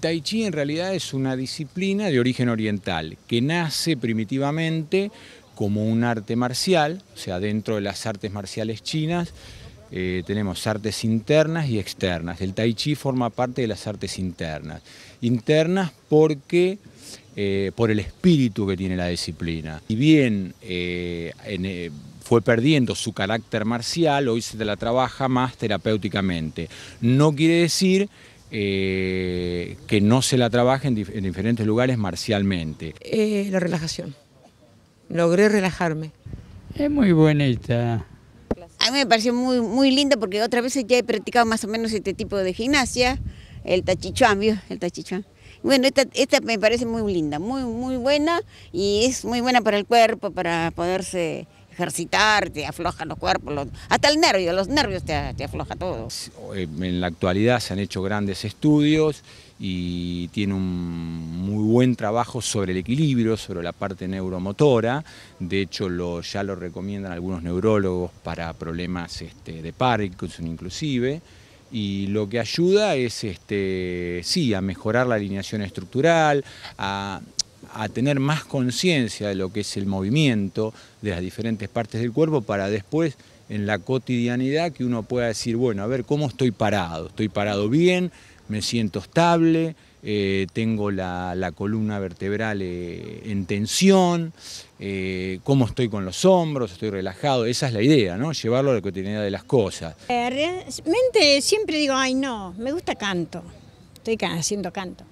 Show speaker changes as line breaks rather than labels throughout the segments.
tai chi en realidad es una disciplina de origen oriental que nace primitivamente como un arte marcial, o sea, dentro de las artes marciales chinas eh, tenemos artes internas y externas. El tai chi forma parte de las artes internas. Internas porque eh, por el espíritu que tiene la disciplina. Si bien eh, fue perdiendo su carácter marcial, hoy se la trabaja más terapéuticamente. No quiere decir eh, que no se la trabaje en, diferentes lugares marcialmente. la relajación. Logré relajarme. Es muy bonita. A mí me pareció muy, linda porque otras veces ya he practicado más o menos este tipo de gimnasia, el tachichuan, ¿vio? El tachichuan. Bueno, esta, esta me parece muy linda, muy, muy buena y es muy buena para el cuerpo, para poderse ejercitar, te afloja los cuerpos, hasta el nervio, los nervios te, afloja todo. Eh, en la actualidad se han hecho grandes estudios y tiene un muy buen trabajo sobre el equilibrio, sobre la parte neuromotora. De hecho, lo, ya lo recomiendan algunos neurólogos para problemas este, de Parkinson inclusive. Y lo que ayuda es, este, sí, a mejorar la alineación estructural, a, a tener más conciencia de lo que es el movimiento de las diferentes partes del cuerpo para después en la cotidianidad que uno pueda decir, bueno, a ver, ¿cómo estoy parado? ¿Estoy parado bien? ¿Me siento estable? Eh, tengo la, columna vertebral eh, en tensión, eh, cómo estoy con los hombros, estoy relajado, esa es la idea, ¿no? Llevarlo a la cotidianidad de las cosas. realmente siempre digo, ay no, me gusta canto, estoy haciendo canto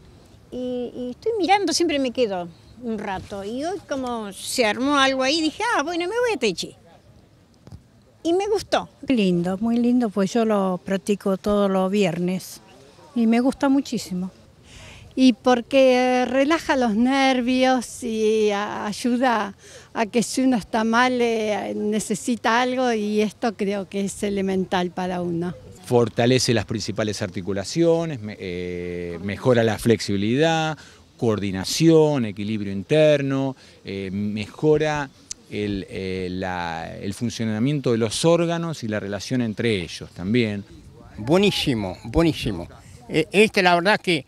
y, estoy mirando, siempre me quedo un rato. Y hoy como se armó algo ahí, dije, ah, bueno, me voy a Techi. Y me gustó. lindo, muy lindo, pues yo lo practico todos los viernes y me gusta muchísimo. Y porque eh, relaja los nervios y ayuda a que si uno está mal eh, necesita algo y esto creo que es elemental para uno fortalece las principales articulaciones, eh, mejora la flexibilidad, coordinación, equilibrio interno, eh, mejora el, eh, el funcionamiento de los órganos y la relación entre ellos también. Buenísimo, buenísimo. Este la verdad que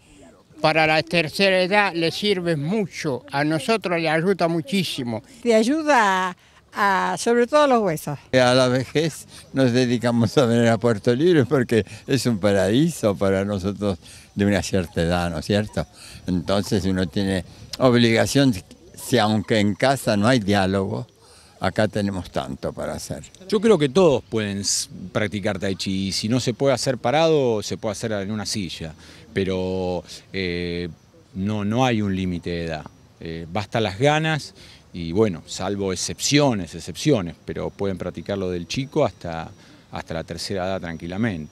para la tercera edad le sirve mucho, a nosotros le ayuda muchísimo. Te ayuda a Ah, sobre todo los huesos. A la vejez nos dedicamos a venir a Puerto Libre porque es un paraíso para nosotros de una cierta edad, ¿no es cierto? Entonces uno tiene obligación, si aunque en casa no hay diálogo, acá tenemos tanto para hacer. Yo creo que todos pueden practicar tai chi y si no se puede hacer parado, se puede hacer en una silla, pero eh, no, no hay un límite de edad. Eh, basta las ganas y bueno, salvo excepciones, excepciones, pero pueden practicarlo del chico hasta, hasta la tercera edad tranquilamente.